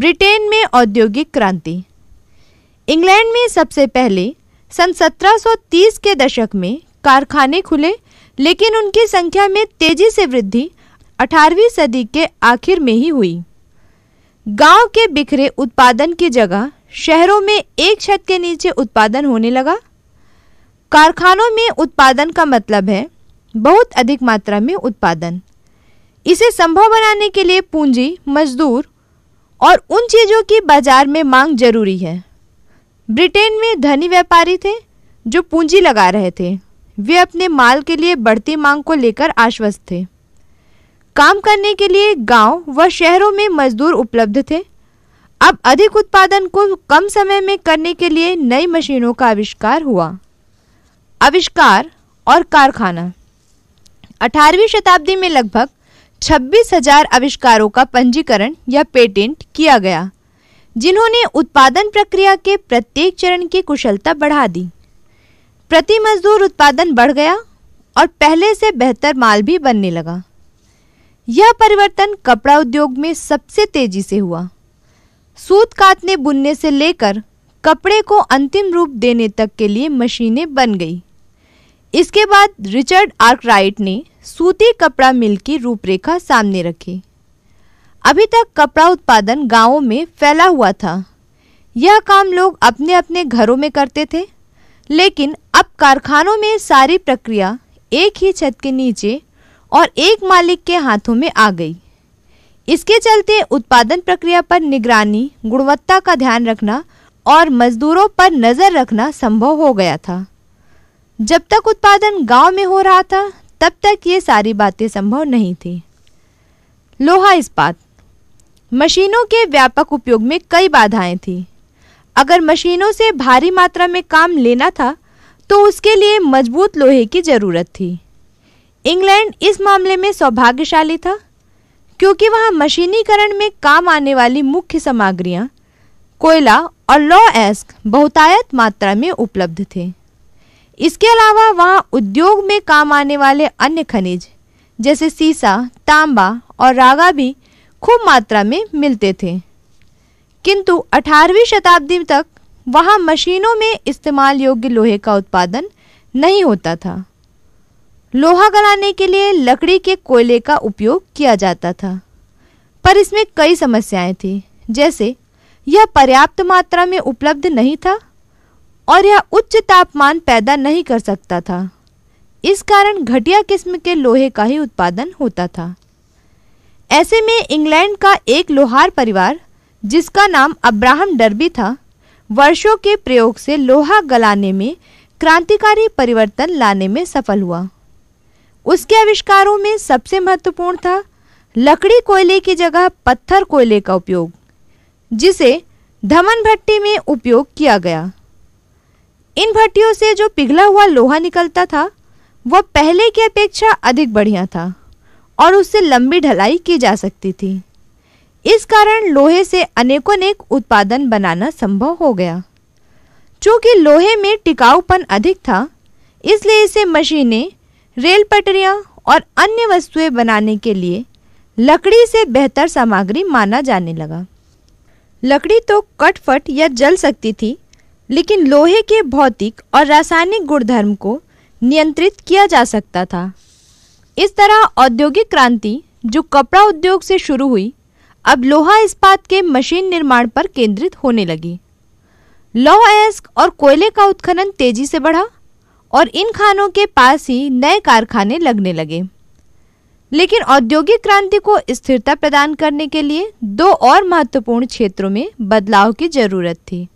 Britain में औद्योगिक क्रांति इंग्लैंड में सबसे पहले सन 1730 के दशक में कारखाने खुले लेकिन उनकी संख्या में तेजी से वृद्धि 18वीं सदी के आखिर में ही हुई गांव के बिखरे उत्पादन की जगह शहरों में एक छत के नीचे उत्पादन होने लगा कारखानों में उत्पादन का मतलब है बहुत अधिक मात्रा में उत्पादन इसे संभव बनाने के लिए पूंजी मजदूर और उन चीज़ों की बाजार में मांग जरूरी है ब्रिटेन में धनी व्यापारी थे जो पूंजी लगा रहे थे वे अपने माल के लिए बढ़ती मांग को लेकर आश्वस्त थे काम करने के लिए गांव व शहरों में मजदूर उपलब्ध थे अब अधिक उत्पादन को कम समय में करने के लिए नई मशीनों का आविष्कार हुआ आविष्कार और कारखाना 18वीं शताब्दी में लगभग छब्बीस हजार आविष्कारों का पंजीकरण या पेटेंट किया गया जिन्होंने उत्पादन प्रक्रिया के प्रत्येक चरण की कुशलता बढ़ा दी प्रति मजदूर उत्पादन बढ़ गया और पहले से बेहतर माल भी बनने लगा यह परिवर्तन कपड़ा उद्योग में सबसे तेजी से हुआ सूत काटने बुनने से लेकर कपड़े को अंतिम रूप देने तक के लिए मशीनें बन गई इसके बाद रिचर्ड आर्कराइट ने सूती कपड़ा मिल की रूपरेखा सामने रखी अभी तक कपड़ा उत्पादन गांवों में फैला हुआ था यह काम लोग अपने अपने घरों में करते थे लेकिन अब कारखानों में सारी प्रक्रिया एक ही छत के नीचे और एक मालिक के हाथों में आ गई इसके चलते उत्पादन प्रक्रिया पर निगरानी गुणवत्ता का ध्यान रखना और मजदूरों पर नज़र रखना संभव हो गया था जब तक उत्पादन गांव में हो रहा था तब तक ये सारी बातें संभव नहीं थी लोहा इस्पात मशीनों के व्यापक उपयोग में कई बाधाएं थीं अगर मशीनों से भारी मात्रा में काम लेना था तो उसके लिए मजबूत लोहे की ज़रूरत थी इंग्लैंड इस मामले में सौभाग्यशाली था क्योंकि वहाँ मशीनीकरण में काम आने वाली मुख्य सामग्रियाँ कोयला और लौ एस्क बहुतायत मात्रा में उपलब्ध थे इसके अलावा वहाँ उद्योग में काम आने वाले अन्य खनिज जैसे सीसा तांबा और रागा भी खूब मात्रा में मिलते थे किंतु 18वीं शताब्दी तक वहाँ मशीनों में इस्तेमाल योग्य लोहे का उत्पादन नहीं होता था लोहा गलाने के लिए लकड़ी के कोयले का उपयोग किया जाता था पर इसमें कई समस्याएं थीं जैसे यह पर्याप्त मात्रा में उपलब्ध नहीं था और यह उच्च तापमान पैदा नहीं कर सकता था इस कारण घटिया किस्म के लोहे का ही उत्पादन होता था ऐसे में इंग्लैंड का एक लोहार परिवार जिसका नाम अब्राहम डर्बी था वर्षों के प्रयोग से लोहा गलाने में क्रांतिकारी परिवर्तन लाने में सफल हुआ उसके आविष्कारों में सबसे महत्वपूर्ण था लकड़ी कोयले की जगह पत्थर कोयले का उपयोग जिसे धमन भट्टी में उपयोग किया गया इन भट्टियों से जो पिघला हुआ लोहा निकलता था वह पहले की अपेक्षा अधिक बढ़िया था और उससे लंबी ढलाई की जा सकती थी इस कारण लोहे से अनेकों अनेक उत्पादन बनाना संभव हो गया चूँकि लोहे में टिकाऊपन अधिक था इसलिए इसे मशीनें रेल पटरियाँ और अन्य वस्तुएं बनाने के लिए लकड़ी से बेहतर सामग्री माना जाने लगा लकड़ी तो कटफट या जल सकती थी लेकिन लोहे के भौतिक और रासायनिक गुणधर्म को नियंत्रित किया जा सकता था इस तरह औद्योगिक क्रांति जो कपड़ा उद्योग से शुरू हुई अब लोहा इस्पात के मशीन निर्माण पर केंद्रित होने लगी लौह अयस्क और कोयले का उत्खनन तेजी से बढ़ा और इन खानों के पास ही नए कारखाने लगने लगे लेकिन औद्योगिक क्रांति को स्थिरता प्रदान करने के लिए दो और महत्वपूर्ण क्षेत्रों में बदलाव की जरूरत थी